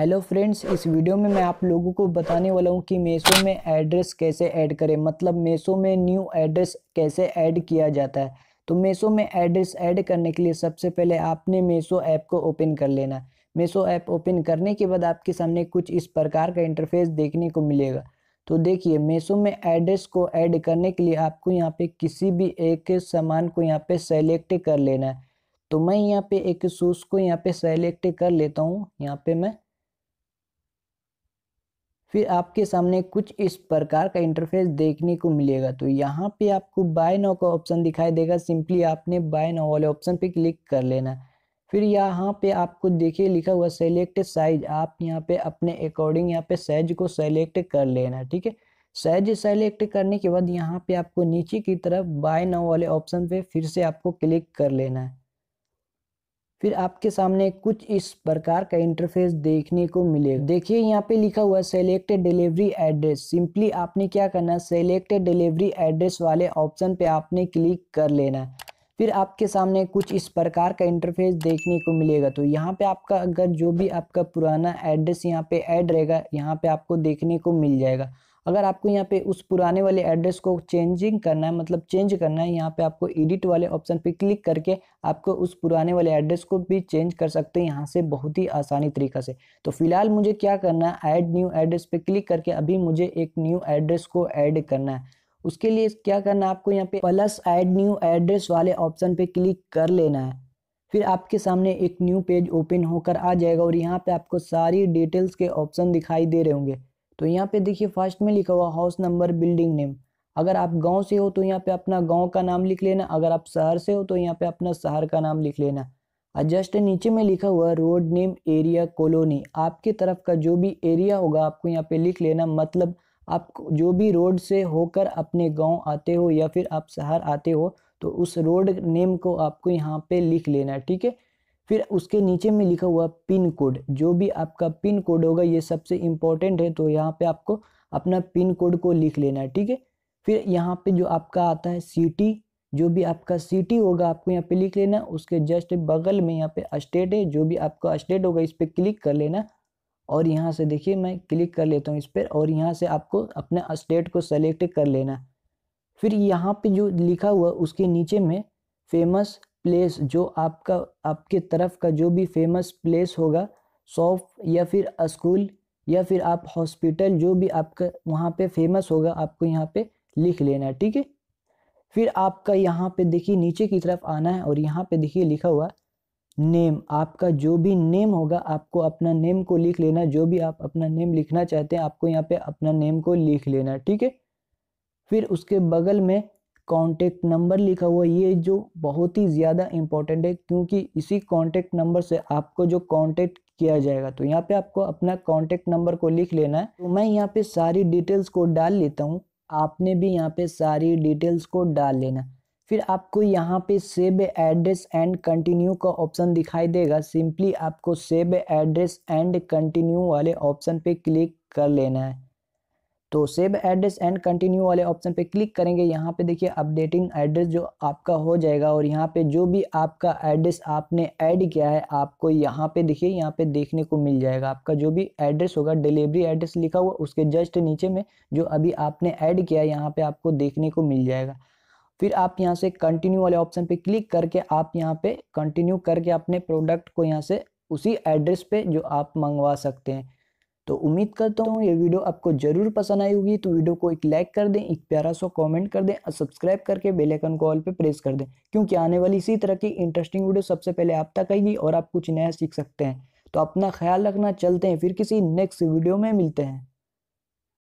hello friends इस video में मैं आप लोगों को बताने वाला हूँ कि मेसो में एड्रेस कैसे ऐड करें मतलब मेसो में न्यू एड्रेस कैसे ऐड किया जाता है तो मेसो में एड्रेस ऐड करने के लिए सबसे पहले आपने मेसो ऐप को ओपन कर लेना मेसो ऐप ओपन करने के बाद आपके सामने कुछ इस प्रकार का इंटरफेस देखने को मिलेगा तो देखिए मेसो में एड्रेस को ऐड करने के लिए आपको यहाँ पे किसी भी एक सामान को यहाँ पे सेलेक्ट कर लेना है तो मैं यहाँ पे एक सूस को यहाँ पे सेलेक्ट कर लेता हूँ यहाँ पे मैं फिर आपके सामने कुछ इस प्रकार का इंटरफेस देखने को मिलेगा तो यहाँ पे आपको बाय नाउ का ऑप्शन दिखाई देगा सिंपली आपने बाय नाउ वाले ऑप्शन पे क्लिक कर लेना फिर यहाँ पे आपको देखिए लिखा हुआ सेलेक्ट साइज आप यहाँ पे अपने अकॉर्डिंग यहाँ पे साइज को सेलेक्ट कर लेना ठीक है साइज सेलेक्ट करने के बाद यहाँ पे आपको नीचे की तरफ बाय नाउ वाले ऑप्शन पे फिर से आपको क्लिक कर लेना है फिर आपके सामने कुछ इस प्रकार का इंटरफेस देखने को मिलेगा देखिए यहाँ पे लिखा हुआ है सेलेक्टेड डिलीवरी एड्रेस सिंपली आपने क्या करना है सेलेक्टेड डिलीवरी एड्रेस वाले ऑप्शन पे आपने क्लिक कर लेना है फिर आपके सामने कुछ इस प्रकार का इंटरफेस देखने को मिलेगा तो यहाँ पे आपका अगर जो भी आपका पुराना एड्रेस यहाँ पे ऐड रहेगा यहाँ पे आपको देखने को मिल जाएगा अगर आपको यहाँ पे उस पुराने वाले एड्रेस को चेंजिंग करना है मतलब चेंज करना है यहाँ पे आपको एडिट वाले ऑप्शन पे क्लिक करके आपको उस पुराने वाले एड्रेस को भी चेंज कर सकते हैं यहाँ से बहुत ही आसानी तरीका से तो फिलहाल मुझे क्या करना है ऐड न्यू एड्रेस पे क्लिक करके अभी मुझे एक न्यू एड्रेस को ऐड करना है उसके लिए क्या करना है आपको यहाँ पे प्लस ऐड न्यू एड्रेस वाले ऑप्शन पे क्लिक कर लेना है फिर आपके सामने एक न्यू पेज ओपन होकर आ जाएगा और यहाँ पे आपको सारी डिटेल्स के ऑप्शन दिखाई दे रहे होंगे तो यहाँ पे देखिए फर्स्ट में लिखा हुआ हाउस नंबर बिल्डिंग नेम अगर आप गांव से हो तो यहाँ पे अपना गांव का नाम लिख लेना अगर आप शहर से हो तो यहाँ पे अपना शहर का नाम लिख लेना और जस्ट नीचे में लिखा हुआ रोड नेम एरिया कॉलोनी आपकी तरफ का जो भी एरिया होगा आपको यहाँ पे लिख लेना मतलब आप जो भी रोड से होकर अपने गाँव आते हो या फिर आप शहर आते हो तो उस रोड नेम को आपको यहाँ पे लिख लेना ठीक है फिर उसके नीचे में लिखा हुआ पिन कोड जो भी आपका पिन कोड होगा ये सबसे इम्पोर्टेंट है तो यहाँ पे आपको अपना पिन कोड को लिख लेना है ठीक है फिर यहाँ पे जो आपका आता है सिटी जो भी आपका सिटी होगा आपको यहाँ पे लिख लेना उसके जस्ट बगल में यहाँ पे स्टेट है जो भी आपका स्टेट होगा इस पर क्लिक कर लेना और यहाँ से देखिए मैं क्लिक कर लेता हूँ इस पर और यहाँ से आपको अपने स्टेट को सेलेक्ट कर लेना फिर यहाँ पे जो लिखा हुआ उसके नीचे में फेमस प्लेस जो आपका आपके तरफ का जो भी फेमस प्लेस होगा शॉप या फिर स्कूल या फिर आप हॉस्पिटल जो भी आपका वहाँ पे फेमस होगा आपको यहाँ पे लिख लेना है ठीक है फिर आपका यहाँ पे देखिए नीचे की तरफ आना है और यहाँ पे देखिए लिखा हुआ नेम आपका जो भी नेम होगा आपको अपना नेम को लिख लेना जो भी आप अपना नेम लिखना चाहते हैं आपको यहाँ पे अपना नेम को लिख लेना ठीक है फिर उसके बगल में कॉन्टेक्ट नंबर लिखा हुआ ये जो बहुत ही ज़्यादा इम्पोर्टेंट है क्योंकि इसी कॉन्टेक्ट नंबर से आपको जो कॉन्टेक्ट किया जाएगा तो यहाँ पे आपको अपना कॉन्टेक्ट नंबर को लिख लेना है तो मैं यहाँ पे सारी डिटेल्स को डाल लेता हूँ आपने भी यहाँ पे सारी डिटेल्स को डाल लेना फिर आपको यहाँ पे सेब एड्रेस एंड कंटिन्यू का ऑप्शन दिखाई देगा सिंपली आपको सेब एड्रेस एंड कंटिन्यू वाले ऑप्शन पे क्लिक कर लेना है तो सेव एड्रेस एंड कंटिन्यू वाले ऑप्शन पे क्लिक करेंगे यहाँ पे देखिए अपडेटिंग एड्रेस जो आपका हो जाएगा और यहाँ पे जो भी आपका एड्रेस आपने ऐड किया है आपको यहाँ पे देखिए यहाँ पे देखने को मिल जाएगा आपका जो भी एड्रेस होगा डिलीवरी एड्रेस लिखा हुआ उसके जस्ट नीचे में जो अभी आपने ऐड किया है यहाँ पे आपको देखने को मिल जाएगा फिर आप यहाँ से कंटिन्यू वाले ऑप्शन पे क्लिक करके आप यहाँ पे कंटिन्यू करके अपने प्रोडक्ट को यहाँ से उसी एड्रेस पे जो आप मंगवा सकते हैं तो उम्मीद करता हूँ ये वीडियो आपको जरूर पसंद आई होगी तो वीडियो को एक लाइक कर दें एक प्यारा सा कमेंट कर दें और सब्सक्राइब करके आइकन को ऑल पे प्रेस कर दें क्योंकि आने वाली इसी तरह की इंटरेस्टिंग वीडियो सबसे पहले आप तक आएगी और आप कुछ नया सीख सकते हैं तो अपना ख्याल रखना चलते हैं फिर किसी नेक्स्ट वीडियो में मिलते हैं